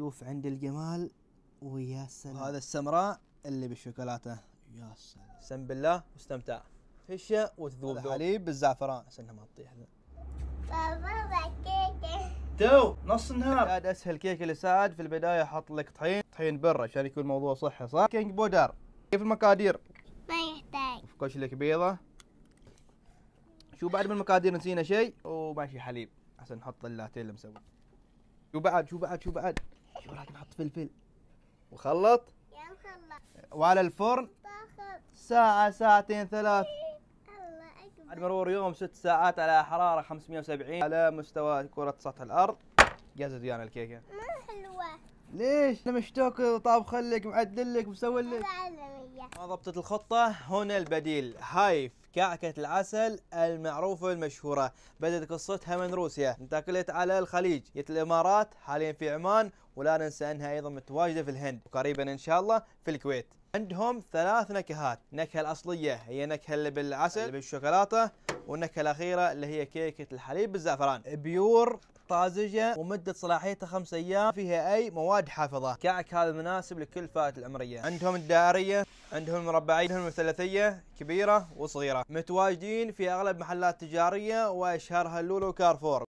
شوف عند الجمال ويا سلام هذا السمراء اللي بالشوكولاته يا سلام سم بالله واستمتع هشه وتذوب الحليب حليب بالزعفران عشان ما تطيح بابا تو نص النهار عاد اسهل كيكه ساعد في البدايه حط لك طحين طحين بره عشان يكون الموضوع صحي صح كينج بودر كيف المقادير ما يحتاج وفكش لك بيضه شو بعد من المقادير نسينا شيء وماشي حليب عشان نحط اللاتيه اللي مسوي شو بعد شو بعد شو بعد ايوه راح نحط فلفل وخلط وعلى الفرن ساعة ساعتين ثلاث بعد مرور يوم ست ساعات على حرارة 570 على مستوى كرة سطح الأرض جازت ويانا الكيكة ما حلوة ليش؟ أنا مشتوك طابخ لك معدل لك مسوي لك ما ضبطت الخطة هنا البديل هاي كعكة العسل المعروفة المشهورة بدأت قصتها من روسيا انتقلت على الخليج جت الإمارات حاليا في عمان ولا ننسى أنها أيضا متواجدة في الهند وقريبا إن شاء الله في الكويت عندهم ثلاث نكهات النكهة الأصلية هي نكهة اللي بالعسل اللي بالشوكولاتة والنكهه الاخيره اللي هي كيكه الحليب بالزعفران بيور طازجه ومده صلاحيتها خمس ايام فيها اي مواد حافظه كعك هذا مناسب لكل فئات العمريه عندهم الدائريه عندهم المربعيه عندهم الثلاثيه كبيره وصغيره متواجدين في اغلب محلات تجاريه واشهرها لولو كارفور